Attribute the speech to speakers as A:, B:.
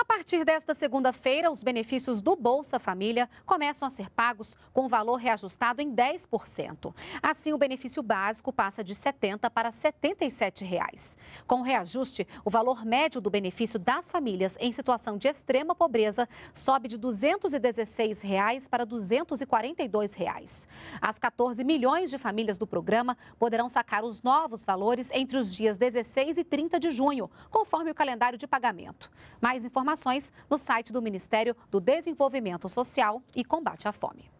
A: A partir desta segunda-feira, os benefícios do Bolsa Família começam a ser pagos com valor reajustado em 10%. Assim, o benefício básico passa de R$ 70 para R$ 77. Reais. Com o reajuste, o valor médio do benefício das famílias em situação de extrema pobreza sobe de R$ 216 reais para R$ 242. Reais. As 14 milhões de famílias do programa poderão sacar os novos valores entre os dias 16 e 30 de junho, conforme o calendário de pagamento. Mais informações informações no site do Ministério do Desenvolvimento Social e Combate à Fome.